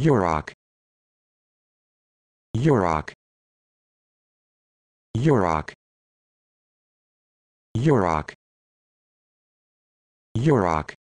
Yurok Yurok Yurok Yurok Yurok